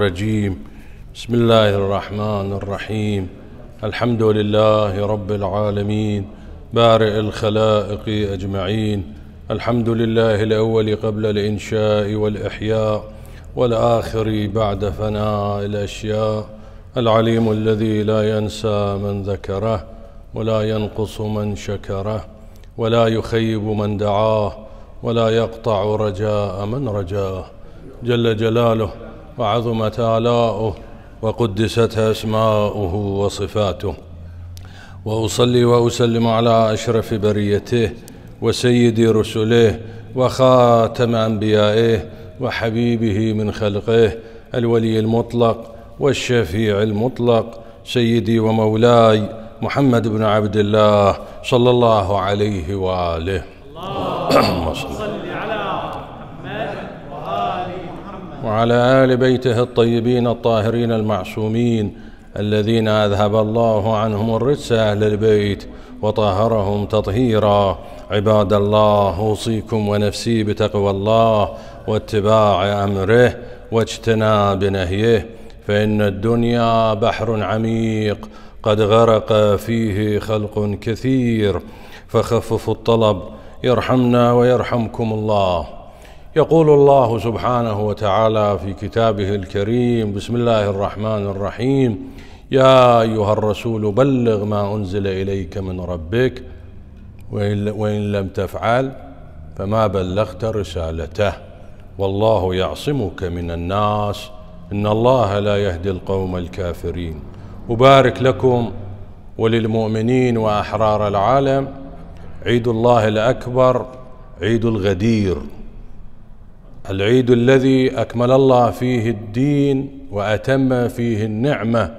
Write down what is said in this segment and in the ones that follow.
الرجيم بسم الله الرحمن الرحيم الحمد لله رب العالمين بارئ الخلائق أجمعين الحمد لله الأول قبل الإنشاء والإحياء والآخر بعد فناء الأشياء العليم الذي لا ينسى من ذكره ولا ينقص من شكره ولا يخيب من دعاه ولا يقطع رجاء من رجاه جل جلاله وعظمت آلاؤه وقدست أسماؤه وصفاته وأصلي وأسلم على أشرف بريته وسيد رسله وخاتم أنبيائه وحبيبه من خلقه الولي المطلق والشفيع المطلق سيدي ومولاي محمد بن عبد الله صلى الله عليه وآله اللهم صل وعلى ال بيته الطيبين الطاهرين المعصومين الذين اذهب الله عنهم الرجس اهل البيت وطهرهم تطهيرا عباد الله اوصيكم ونفسي بتقوى الله واتباع امره واجتناب نهيه فان الدنيا بحر عميق قد غرق فيه خلق كثير فخففوا الطلب يرحمنا ويرحمكم الله يقول الله سبحانه وتعالى في كتابه الكريم بسم الله الرحمن الرحيم يا ايها الرسول بلغ ما انزل اليك من ربك وان لم تفعل فما بلغت رسالته والله يعصمك من الناس ان الله لا يهدي القوم الكافرين أبارك لكم وللمؤمنين وأحرار العالم عيد الله الأكبر عيد الغدير العيد الذي اكمل الله فيه الدين واتم فيه النعمه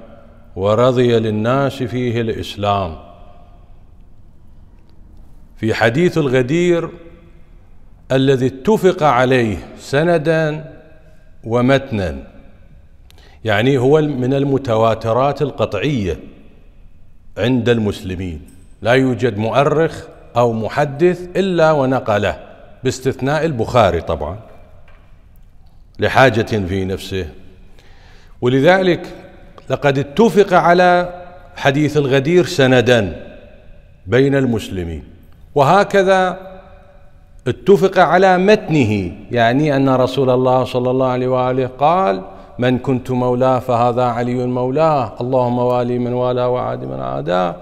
ورضي للناس فيه الاسلام في حديث الغدير الذي اتفق عليه سندا ومتنا يعني هو من المتواترات القطعيه عند المسلمين لا يوجد مؤرخ او محدث الا ونقله باستثناء البخاري طبعا لحاجة في نفسه ولذلك لقد اتفق على حديث الغدير سندا بين المسلمين وهكذا اتفق على متنه يعني أن رسول الله صلى الله عليه وآله قال من كنت مولاه فهذا علي مولاه اللهم والي من والاه وعاد من عاداه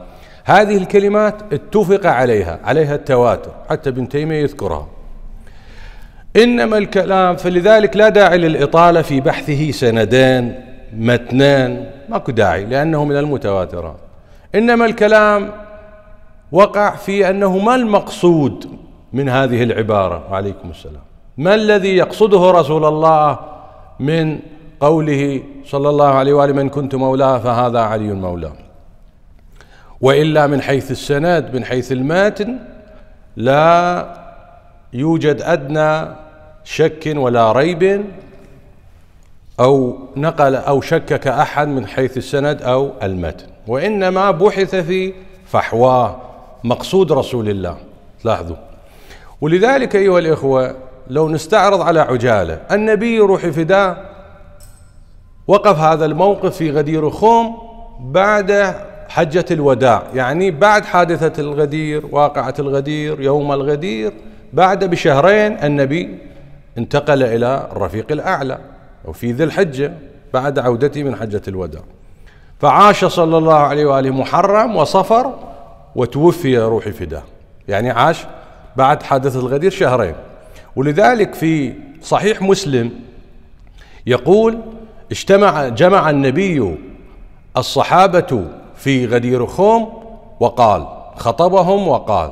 هذه الكلمات اتفق عليها عليها التواتر حتى ابن تيمية يذكرها إنما الكلام فلذلك لا داعي للإطالة في بحثه سندان متنان ماكو داعي لأنه من المتواترات إنما الكلام وقع في أنه ما المقصود من هذه العبارة وعليكم السلام ما الذي يقصده رسول الله من قوله صلى الله عليه وآله من كنت مولاه فهذا علي مولاه وإلا من حيث السند من حيث الماتن لا يوجد أدنى شك ولا ريب أو نقل أو شكك أحد من حيث السند أو المتن وإنما بحث في فحواه مقصود رسول الله لاحظوا ولذلك أيها الإخوة لو نستعرض على عجالة النبي روح فداء وقف هذا الموقف في غدير خوم بعد حجة الوداع يعني بعد حادثة الغدير واقعة الغدير يوم الغدير بعد بشهرين النبي انتقل إلى الرفيق الأعلى وفي ذي الحجة بعد عودته من حجة الوداع فعاش صلى الله عليه وآله محرم وصفر وتوفي روحي فداه يعني عاش بعد حادثة الغدير شهرين ولذلك في صحيح مسلم يقول اجتمع جمع النبي الصحابة في غدير خوم وقال خطبهم وقال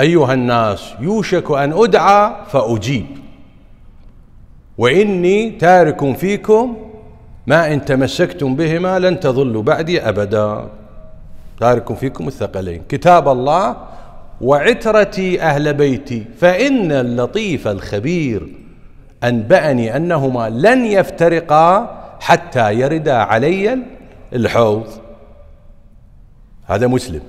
أيها الناس يوشك أن أدعى فأجيب واني تارك فيكم ما ان تمسكتم بهما لن تضلوا بعدي ابدا تارك فيكم الثقلين كتاب الله وعترتي اهل بيتي فان اللطيف الخبير انباني انهما لن يفترقا حتى يردا علي الحوض هذا مسلم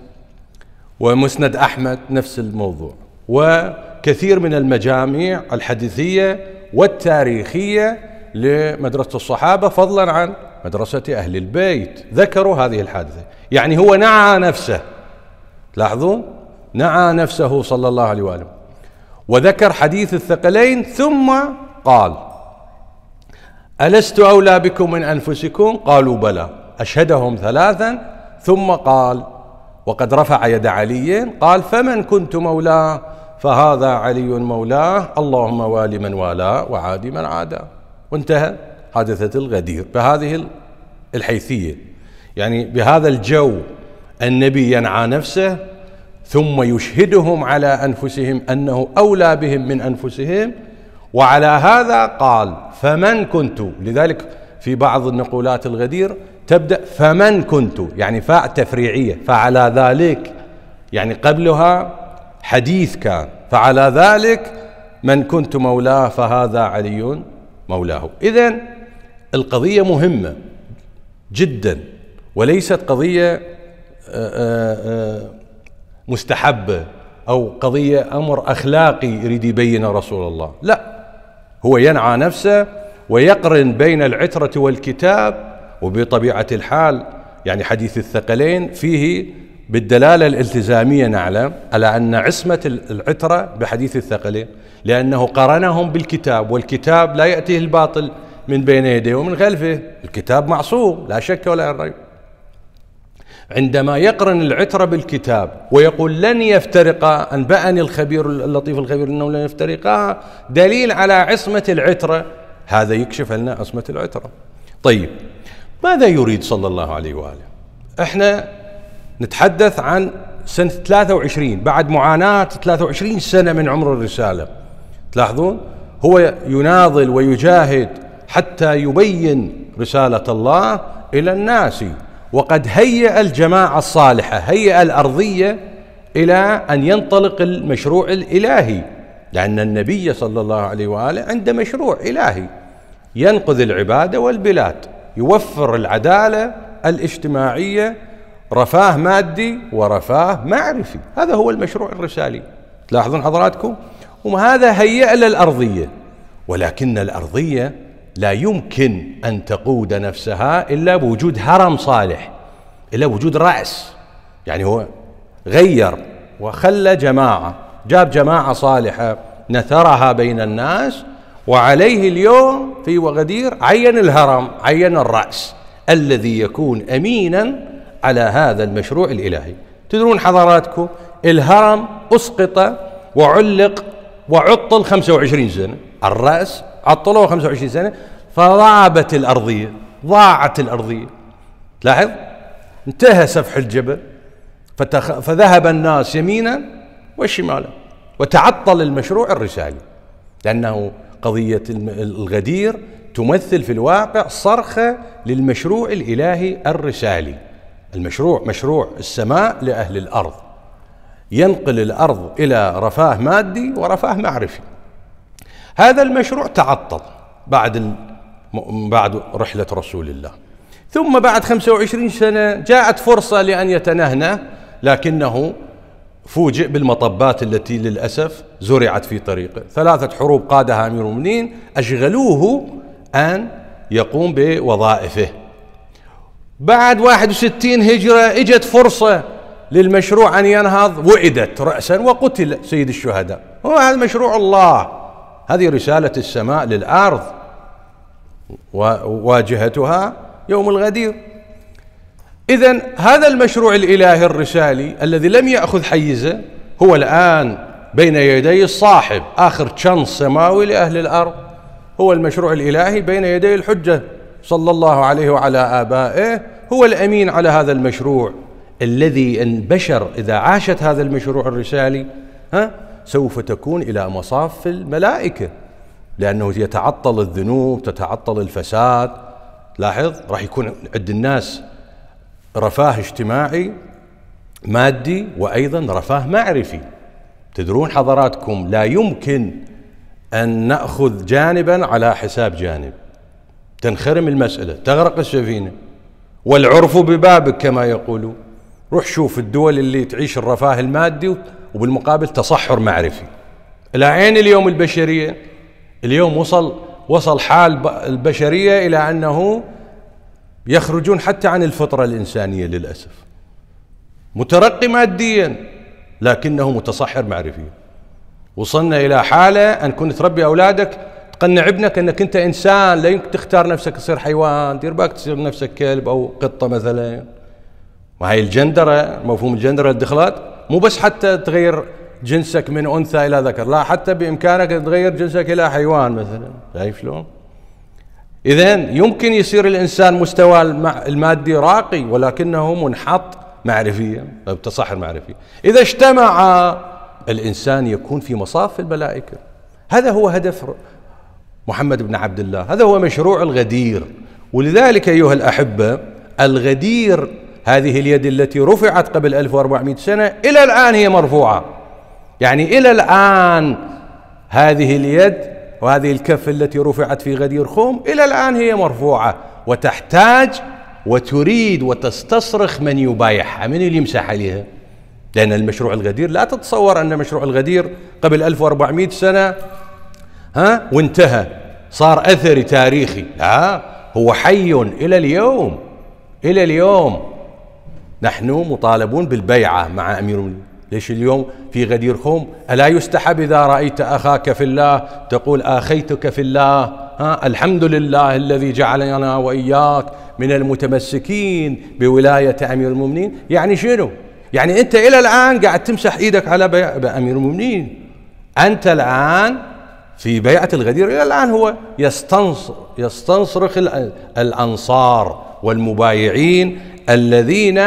ومسند احمد نفس الموضوع وكثير من المجاميع الحديثيه والتاريخية لمدرسة الصحابة فضلا عن مدرسة أهل البيت ذكروا هذه الحادثة يعني هو نعى نفسه لاحظون نعى نفسه صلى الله عليه وآله وذكر حديث الثقلين ثم قال ألست أولى بكم من أنفسكم قالوا بلى أشهدهم ثلاثا ثم قال وقد رفع يد علي قال فمن كنت مولاه فهذا علي مولاه اللهم والي من والاه وعادي من عاداه وانتهى حادثة الغدير بهذه الحيثية يعني بهذا الجو النبي ينعى نفسه ثم يشهدهم على أنفسهم أنه أولى بهم من أنفسهم وعلى هذا قال فمن كنت لذلك في بعض النقولات الغدير تبدأ فمن كنت يعني فاء تفريعية فعلى ذلك يعني قبلها حديث كان فعلى ذلك من كنت مولاه فهذا علي مولاه إذا القضية مهمة جدا وليست قضية آه، آه، آه، مستحبة أو قضية أمر أخلاقي يريد يبينه رسول الله لا هو ينعى نفسه ويقرن بين العترة والكتاب وبطبيعة الحال يعني حديث الثقلين فيه بالدلالة الالتزامية نعلم على أن عصمة العترة بحديث الثقلين لأنه قرنهم بالكتاب والكتاب لا يأتيه الباطل من بين يديه ومن خلفه الكتاب معصوم لا شك ولا ريب عندما يقرن العترة بالكتاب ويقول لن يفترقا أنبأني الخبير اللطيف الخبير أنه لن يفترقا دليل على عصمة العترة هذا يكشف لنا عصمة العترة طيب ماذا يريد صلى الله عليه وآله احنا نتحدث عن سنة 23 بعد معاناة 23 سنة من عمر الرسالة تلاحظون هو يناضل ويجاهد حتى يبين رسالة الله إلى الناس وقد هيأ الجماعة الصالحة هيأ الأرضية إلى أن ينطلق المشروع الإلهي لأن النبي صلى الله عليه وآله عنده مشروع إلهي ينقذ العبادة والبلاد يوفر العدالة الاجتماعية رفاه مادي ورفاه معرفي هذا هو المشروع الرسالي تلاحظون حضراتكم وهذا هيئ الأرضية ولكن الأرضية لا يمكن أن تقود نفسها إلا بوجود هرم صالح إلا بوجود رأس يعني هو غير وخلى جماعة جاب جماعة صالحة نثرها بين الناس وعليه اليوم في وغدير عين الهرم عين الرأس الذي يكون أمينا على هذا المشروع الإلهي تدرون حضاراتكم الهرم أسقط وعلق وعطل 25 سنة الرأس عطلوه 25 سنة فضابت الأرضية ضاعت الأرضية تلاحظ انتهى سفح الجبل فتخ... فذهب الناس يمينا وشمالا وتعطل المشروع الرسالي لأنه قضية الغدير تمثل في الواقع صرخة للمشروع الإلهي الرسالي المشروع مشروع السماء لأهل الأرض ينقل الأرض إلى رفاه مادي ورفاه معرفي هذا المشروع تعطل بعد بعد رحلة رسول الله ثم بعد 25 سنة جاءت فرصة لأن يتنهنى لكنه فوجئ بالمطبات التي للأسف زرعت في طريقه ثلاثة حروب قادها أمير المؤمنين أشغلوه أن يقوم بوظائفه بعد 61 هجرة اجت فرصة للمشروع أن ينهض وعدت رأسا وقتل سيد الشهداء هو هذا مشروع الله هذه رسالة السماء للأرض وواجهتها يوم الغدير إذا هذا المشروع الإلهي الرسالي الذي لم يأخذ حيزه هو الآن بين يدي الصاحب آخر شنص سماوي لأهل الأرض هو المشروع الإلهي بين يدي الحجة صلى الله عليه وعلى آبائه هو الأمين على هذا المشروع الذي البشر إذا عاشت هذا المشروع الرسالي ها سوف تكون إلى مصاف الملائكة لأنه يتعطل الذنوب تتعطل الفساد لاحظ راح يكون عند الناس رفاه اجتماعي مادي وأيضا رفاه معرفي تدرون حضراتكم لا يمكن أن نأخذ جانبا على حساب جانب تنخرم المسألة تغرق السفينة والعرف ببابك كما يقولون روح شوف الدول اللي تعيش الرفاه المادي وبالمقابل تصحر معرفي إلى عين اليوم البشرية اليوم وصل وصل حال البشرية إلى أنه يخرجون حتى عن الفطرة الإنسانية للأسف مترقي ماديا لكنه متصحر معرفيا وصلنا إلى حالة أن كنت تربي أولادك قلنا عبنك انك انت انسان لا يمكن تختار نفسك تصير حيوان دير بالك تصير نفسك كلب او قطه مثلا وهي الجندره مفهوم الجندره الدخلات مو بس حتى تغير جنسك من انثى الى ذكر لا حتى بامكانك تغير جنسك الى حيوان مثلا شايف شلون؟ اذا يمكن يصير الانسان مستوى المادي راقي ولكنه منحط معرفيا تصح المعرفي اذا اجتمع الانسان يكون في مصاف الملائكه هذا هو هدف محمد بن عبد الله هذا هو مشروع الغدير ولذلك أيها الأحبة الغدير هذه اليد التي رفعت قبل 1400 سنة إلى الآن هي مرفوعة يعني إلى الآن هذه اليد وهذه الكف التي رفعت في غدير خوم إلى الآن هي مرفوعة وتحتاج وتريد وتستصرخ من يبايعها من اللي يمسح عليها لأن المشروع الغدير لا تتصور أن مشروع الغدير قبل 1400 سنة ها وانتهى صار اثري تاريخي ها هو حي الى اليوم الى اليوم نحن مطالبون بالبيعه مع امير ليش اليوم في غدير خوم الا يستحب اذا رايت اخاك في الله تقول اخيتك في الله ها الحمد لله الذي جعلنا واياك من المتمسكين بولايه امير المؤمنين يعني شنو يعني انت الى الان قاعد تمسح ايدك على امير المؤمنين انت الان في بيعة الغدير إلى الآن هو يستنصرخ الأنصار والمبايعين الذين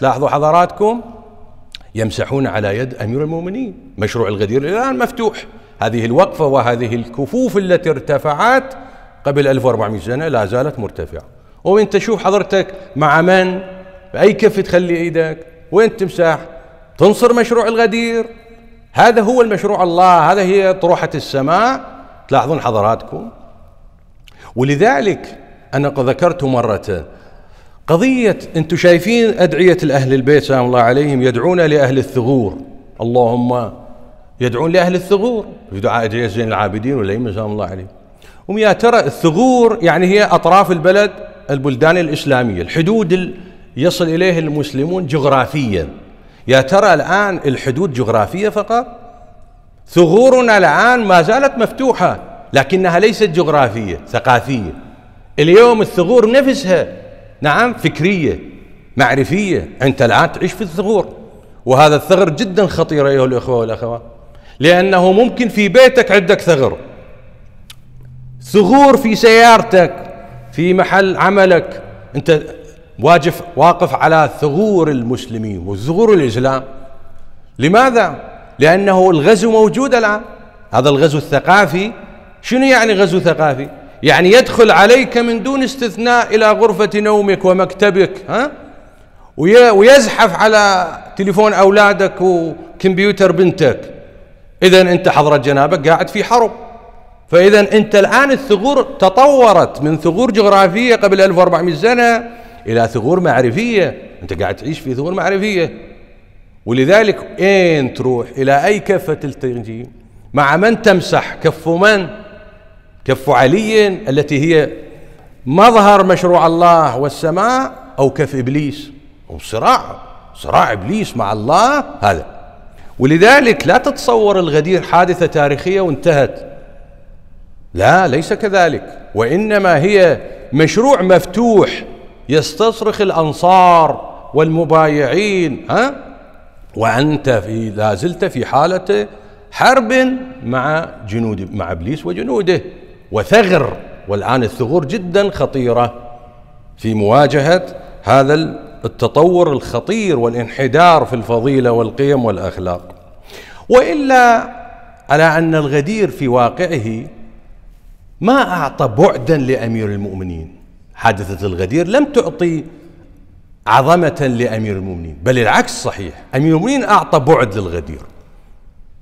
لاحظوا حضراتكم يمسحون على يد أمير المؤمنين مشروع الغدير إلى الآن مفتوح هذه الوقفة وهذه الكفوف التي ارتفعت قبل 1400 سنة لا زالت مرتفعة وانت شوف حضرتك مع من بأي كف تخلي ايدك وين تمسح تنصر مشروع الغدير هذا هو المشروع الله هذا هي طروحة السماء تلاحظون حضراتكم ولذلك أنا قد ذكرت مرة قضية أنتم شايفين أدعية الأهل البيت سلام الله عليهم يدعون لأهل الثغور اللهم يدعون لأهل الثغور في دعاء أدعية زين العابدين والأئمة سلام الله عليهم هم يا ترى الثغور يعني هي أطراف البلد البلدان الإسلامية الحدود يصل إليه المسلمون جغرافياً يا ترى الآن الحدود جغرافية فقط ثغورنا الآن ما زالت مفتوحة لكنها ليست جغرافية ثقافية اليوم الثغور نفسها نعم فكرية معرفية أنت الآن تعيش في الثغور وهذا الثغر جدا خطير أيها الأخوة والأخوات لأنه ممكن في بيتك عندك ثغر ثغور في سيارتك في محل عملك أنت واقف واقف على ثغور المسلمين وثغور الاسلام لماذا؟ لانه الغزو موجود الان هذا الغزو الثقافي شنو يعني غزو ثقافي؟ يعني يدخل عليك من دون استثناء الى غرفه نومك ومكتبك ها؟ ويزحف على تليفون اولادك وكمبيوتر بنتك اذا انت حضره جنابك قاعد في حرب فاذا انت الان الثغور تطورت من ثغور جغرافيه قبل 1400 سنه إلى ثغور معرفية أنت قاعد تعيش في ثغور معرفية ولذلك أين تروح إلى أي كفة تلتجي مع من تمسح كف من كف علي التي هي مظهر مشروع الله والسماء أو كف إبليس أو صراع صراع إبليس مع الله هذا ولذلك لا تتصور الغدير حادثة تاريخية وانتهت لا ليس كذلك وإنما هي مشروع مفتوح يستصرخ الأنصار والمبايعين ها وأنت في لا زلت في حالة حرب مع جنود مع إبليس وجنوده وثغر والآن الثغور جدا خطيرة في مواجهة هذا التطور الخطير والانحدار في الفضيلة والقيم والأخلاق وإلا على أن الغدير في واقعه ما أعطى بعدا لأمير المؤمنين حادثة الغدير لم تعطي عظمة لأمير المؤمنين بل العكس صحيح أمير المؤمنين أعطى بعد للغدير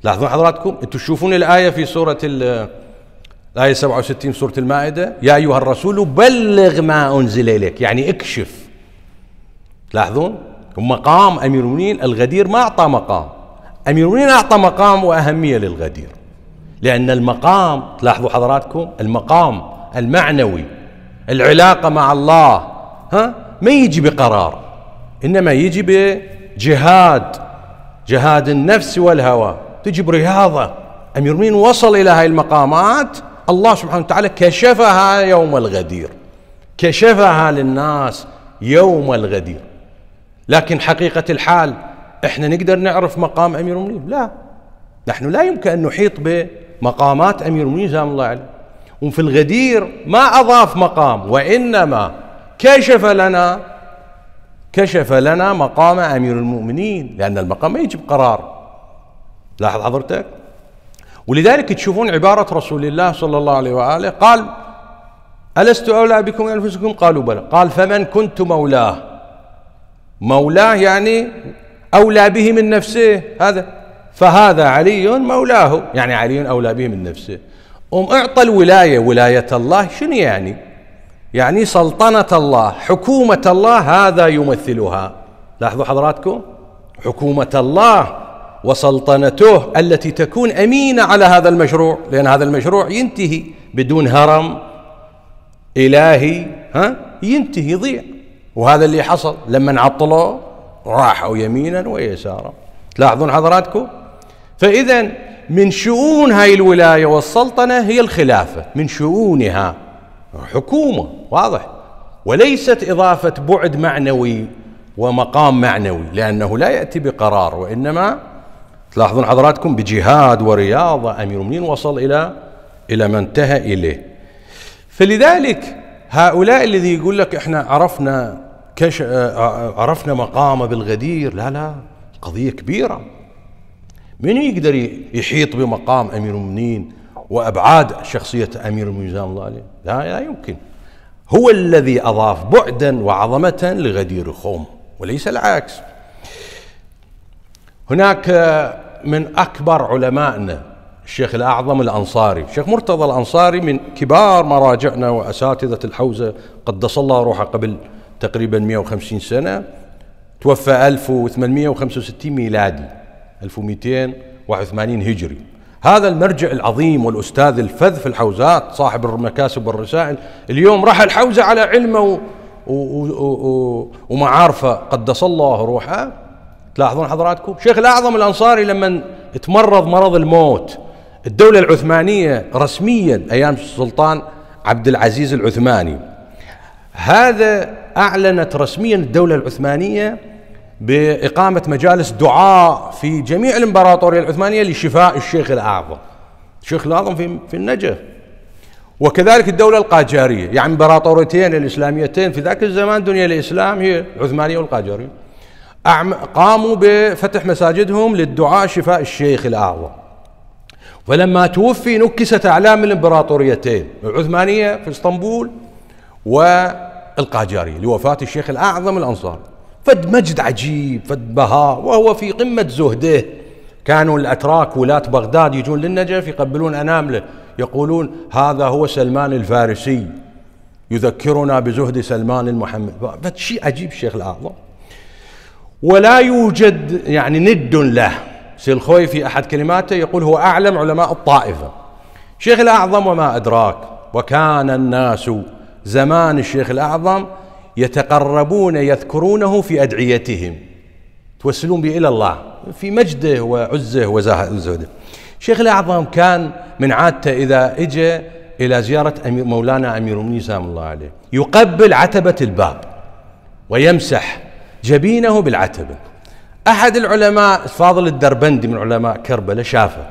لاحظوا حضراتكم أنتم تشوفون الآية في سورة الآية 67 سورة المائدة يا أيها الرسول بلغ ما أنزل إليك يعني اكشف لاحظون مقام أمير المؤمنين الغدير ما أعطى مقام أمير المؤمنين أعطى مقام وأهمية للغدير لأن المقام تلاحظوا حضراتكم المقام المعنوي العلاقة مع الله ها ما يجي بقرار إنما يجي بجهاد جهاد النفس والهوى تجي برياضة أمير مين وصل إلى هاي المقامات الله سبحانه وتعالى كشفها يوم الغدير كشفها للناس يوم الغدير لكن حقيقة الحال احنا نقدر نعرف مقام أمير المؤمنين لا نحن لا يمكن أن نحيط بمقامات أمير المؤمنين سلام الله عليه وفي الغدير ما أضاف مقام وإنما كشف لنا كشف لنا مقام أمير المؤمنين لأن المقام ما يجب قرار لاحظ حضرتك ولذلك تشوفون عبارة رسول الله صلى الله عليه وآله قال ألست أولى بكم أنفسكم قالوا بلى قال فمن كنت مولاه مولاه يعني أولى به من نفسه هذا فهذا علي مولاه يعني علي أولى به من نفسه هم اعطى الولاية ولاية الله شنو يعني يعني سلطنة الله حكومة الله هذا يمثلها لاحظوا حضراتكم حكومة الله وسلطنته التي تكون أمينة على هذا المشروع لأن هذا المشروع ينتهي بدون هرم إلهي ها ينتهي يضيع وهذا اللي حصل لما عطلوا راحوا يمينا ويسارا تلاحظون حضراتكم فإذا من شؤون هاي الولاية والسلطنة هي الخلافة من شؤونها حكومة واضح وليست إضافة بعد معنوي ومقام معنوي لأنه لا يأتي بقرار وإنما تلاحظون حضراتكم بجهاد ورياضة أمير المؤمنين وصل إلى إلى ما انتهى إليه فلذلك هؤلاء الذي يقول لك احنا عرفنا كش... آه، آه، عرفنا مقامه بالغدير لا لا قضية كبيرة من يقدر يحيط بمقام امير المؤمنين وابعاد شخصيه امير المؤمنين الله عليه لا, لا يمكن هو الذي اضاف بعدا وعظمه لغدير خوم وليس العكس هناك من اكبر علمائنا الشيخ الاعظم الانصاري الشيخ مرتضى الانصاري من كبار مراجعنا واساتذه الحوزه قدس الله روحه قبل تقريبا 150 سنه توفى 1865 ميلادي 1281 هجري هذا المرجع العظيم والأستاذ الفذ في الحوزات صاحب المكاسب والرسائل اليوم راح الحوزة على علمه ومعارفه قدس الله روحه تلاحظون حضراتكم شيخ الأعظم الأنصاري لما تمرض مرض الموت الدولة العثمانية رسميا أيام السلطان عبد العزيز العثماني هذا أعلنت رسميا الدولة العثمانية باقامه مجالس دعاء في جميع الامبراطوريه العثمانيه لشفاء الشيخ الاعظم. الشيخ الاعظم في في النجف. وكذلك الدوله القاجاريه، يعني امبراطوريتين الاسلاميتين في ذاك الزمان دنيا الاسلام هي العثمانيه والقاجاريه. قاموا بفتح مساجدهم للدعاء شفاء الشيخ الاعظم. فلما توفي نكست اعلام الامبراطوريتين، العثمانيه في اسطنبول والقاجاريه لوفاه الشيخ الاعظم الانصاري. فد مجد عجيب فد بهاء وهو في قمة زهده كانوا الأتراك ولاة بغداد يجون للنجف يقبلون أنامله يقولون هذا هو سلمان الفارسي يذكرنا بزهد سلمان المحمد فد شيء عجيب الشيخ الأعظم ولا يوجد يعني ند له سلخوي في أحد كلماته يقول هو أعلم علماء الطائفة الشيخ الأعظم وما أدراك وكان الناس زمان الشيخ الأعظم يتقربون يذكرونه في أدعيتهم توسلون به إلى الله في مجده وعزه وزهده الشيخ الأعظم كان من عادته إذا إجى إلى زيارة أمير مولانا أمير المؤمنين سلام الله عليه يقبل عتبة الباب ويمسح جبينه بالعتبة أحد العلماء فاضل الدربندي من علماء كربلة شافه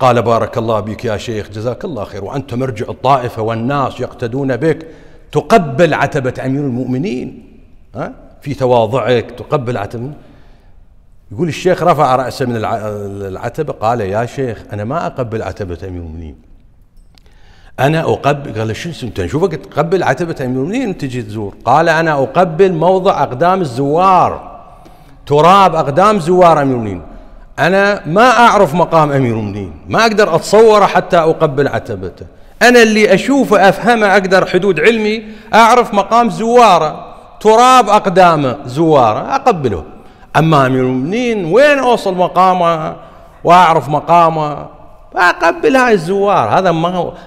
قال بارك الله بك يا شيخ جزاك الله خير وأنت مرجع الطائفة والناس يقتدون بك تقبل عتبة أمير المؤمنين ها؟ في تواضعك تقبل عتبة يقول الشيخ رفع رأسه من العتبة قال يا شيخ أنا ما أقبل عتبة أمير المؤمنين أنا أقبل قال شو أنت نشوفك تقبل عتبة أمير المؤمنين تجي تزور قال أنا أقبل موضع أقدام الزوار تراب أقدام زوار أمير المؤمنين أنا ما أعرف مقام أمير المؤمنين ما أقدر أتصوره حتى أقبل عتبته أنا اللي أشوفه أفهمه أقدر حدود علمي أعرف مقام زواره تراب أقدامه زواره أقبله أما أمير المؤمنين وين أوصل مقامه وأعرف مقامه أقبل هاي الزوار هذا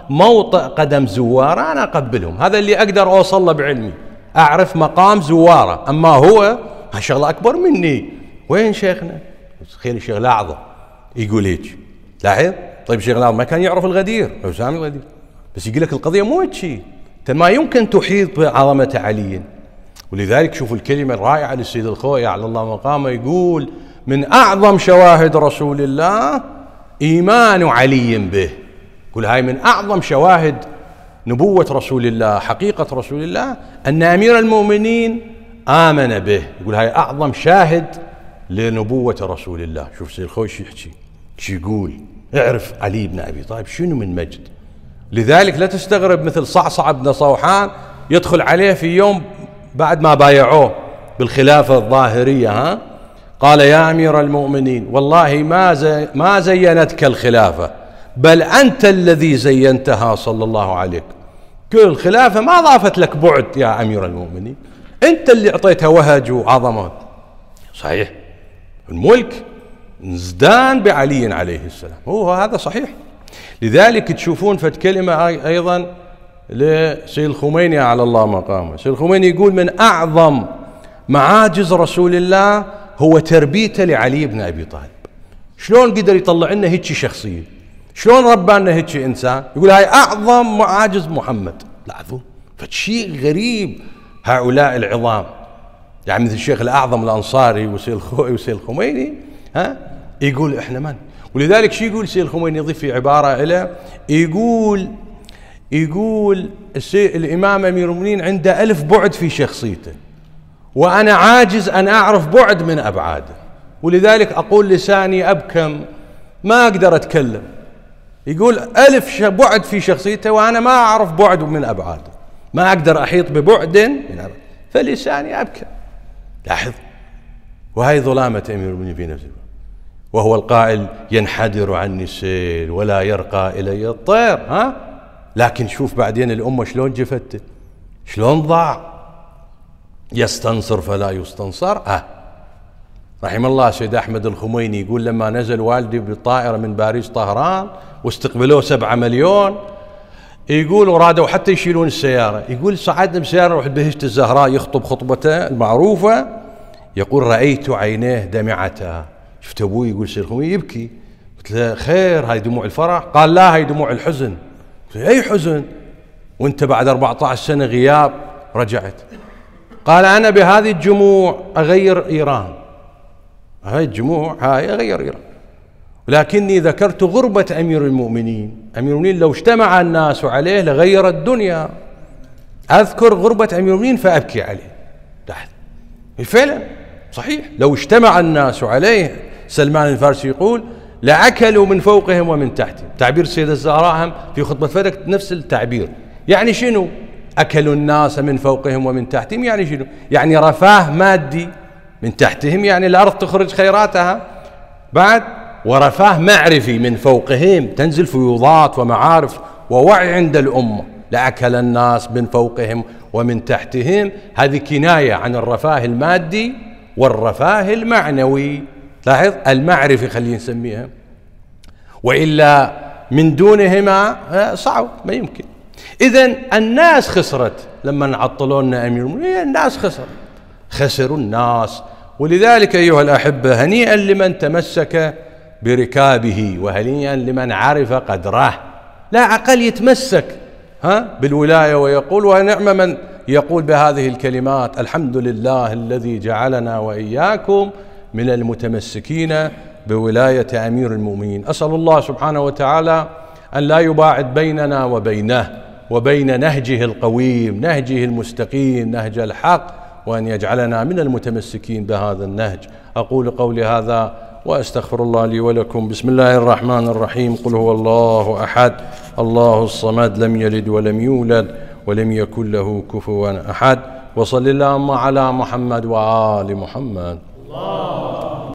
موطئ قدم زواره أنا أقبلهم هذا اللي أقدر أوصل له بعلمي أعرف مقام زواره أما هو هالشغلة أكبر مني وين شيخنا خير الشيخ الأعظم يقول هيك لاحظ طيب الشيخ الأعظم ما كان يعرف الغدير لو الغدير بس يقول لك القضية مو هيك ما يمكن تحيط بعظمة علي ولذلك شوفوا الكلمة الرائعة للسيد الخوي على الله مقامه يقول من أعظم شواهد رسول الله إيمان علي به يقول هاي من أعظم شواهد نبوة رسول الله حقيقة رسول الله أن أمير المؤمنين آمن به يقول هاي أعظم شاهد لنبوة رسول الله شوف سيد الخوي شو يحكي شو يقول اعرف علي بن أبي طالب شنو من مجد لذلك لا تستغرب مثل صعصع بن صوحان يدخل عليه في يوم بعد ما بايعوه بالخلافة الظاهرية ها قال يا أمير المؤمنين والله ما زي ما زينتك الخلافة بل أنت الذي زينتها صلى الله عليك كل الخلافة ما ضافت لك بعد يا أمير المؤمنين أنت اللي أعطيتها وهج وعظمة صحيح الملك نزدان بعلي عليه السلام هو هذا صحيح لذلك تشوفون فت كلمة أيضا لسيد الخميني على الله مقامه سيد الخميني يقول من أعظم معاجز رسول الله هو تربيته لعلي بن أبي طالب شلون قدر يطلع لنا هيك شخصية شلون ربانا هيك إنسان يقول هاي أعظم معاجز محمد لاحظوا فشيء غريب هؤلاء العظام يعني مثل الشيخ الأعظم الأنصاري وسيد وسيد الخميني ها يقول إحنا من ولذلك شو يقول سيد الخميني يضيف في عبارة له يقول يقول الإمام أمير المؤمنين عنده ألف بعد في شخصيته وأنا عاجز أن أعرف بعد من أبعاده ولذلك أقول لساني أبكم ما أقدر أتكلم يقول ألف بعد في شخصيته وأنا ما أعرف بعد من أبعاده ما أقدر أحيط ببعد من أبعاده فلساني أبكم لاحظ وهي ظلامة أمير المؤمنين في نفسه وهو القائل ينحدر عني السيل ولا يرقى إلي الطير ها لكن شوف بعدين الأمة شلون جفتت شلون ضاع يستنصر فلا يستنصر أه رحم الله سيد أحمد الخميني يقول لما نزل والدي بالطائرة من باريس طهران واستقبلوه سبعة مليون يقول ورادوا حتى يشيلون السيارة يقول صعدنا بسيارة روح بهشت الزهراء يخطب خطبته المعروفة يقول رأيت عينيه دمعتا شفت ابوي يقول شيخ خوي يبكي قلت له خير هاي دموع الفرح قال لا هاي دموع الحزن قلت له اي حزن وانت بعد 14 سنه غياب رجعت قال انا بهذه الجموع اغير ايران هاي الجموع هاي اغير ايران ولكني ذكرت غربة أمير المؤمنين أمير المؤمنين لو اجتمع الناس عليه لغير الدنيا أذكر غربة أمير المؤمنين فأبكي عليه فعلا صحيح لو اجتمع الناس عليه سلمان الفارسي يقول لعكلوا من فوقهم ومن تحتهم تعبير السيدة الزهراء هم في خطبة فلك نفس التعبير يعني شنو أكلوا الناس من فوقهم ومن تحتهم يعني شنو يعني رفاه مادي من تحتهم يعني الأرض تخرج خيراتها بعد ورفاه معرفي من فوقهم تنزل فيوضات ومعارف ووعي عند الأمة لأكل الناس من فوقهم ومن تحتهم هذه كناية عن الرفاه المادي والرفاه المعنوي لاحظ المعرفة خلينا نسميها وإلا من دونهما صعب ما يمكن إذا الناس خسرت لما عطلونا أمير المؤمنين إيه، الناس خسرت خسروا الناس ولذلك أيها الأحبة هنيئا لمن تمسك بركابه وهنيئا لمن عرف قدره لا أقل يتمسك ها بالولاية ويقول ونعم من يقول بهذه الكلمات الحمد لله الذي جعلنا وإياكم من المتمسكين بولاية أمير المؤمنين أسأل الله سبحانه وتعالى أن لا يباعد بيننا وبينه وبين نهجه القويم نهجه المستقيم نهج الحق وأن يجعلنا من المتمسكين بهذا النهج أقول قولي هذا واستغفر الله لي ولكم بسم الله الرحمن الرحيم قل هو الله احد الله الصمد لم يلد ولم يولد ولم يكن له كفوا احد وصل اللهم على محمد وال محمد law.